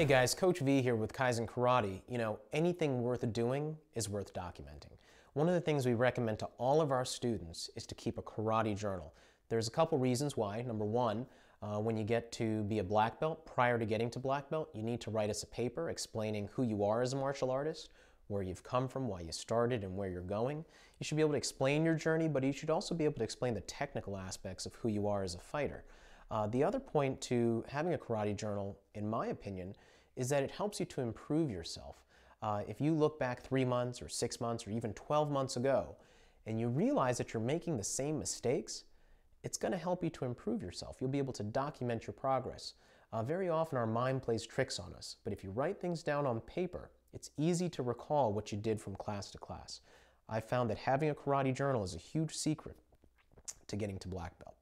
Hey guys, Coach V here with Kaizen Karate. You know, anything worth doing is worth documenting. One of the things we recommend to all of our students is to keep a karate journal. There's a couple reasons why. Number one, uh, when you get to be a black belt, prior to getting to black belt, you need to write us a paper explaining who you are as a martial artist, where you've come from, why you started, and where you're going. You should be able to explain your journey, but you should also be able to explain the technical aspects of who you are as a fighter. Uh, the other point to having a karate journal, in my opinion, is that it helps you to improve yourself. Uh, if you look back three months or six months or even 12 months ago and you realize that you're making the same mistakes, it's going to help you to improve yourself. You'll be able to document your progress. Uh, very often our mind plays tricks on us, but if you write things down on paper, it's easy to recall what you did from class to class. I found that having a karate journal is a huge secret to getting to black belt.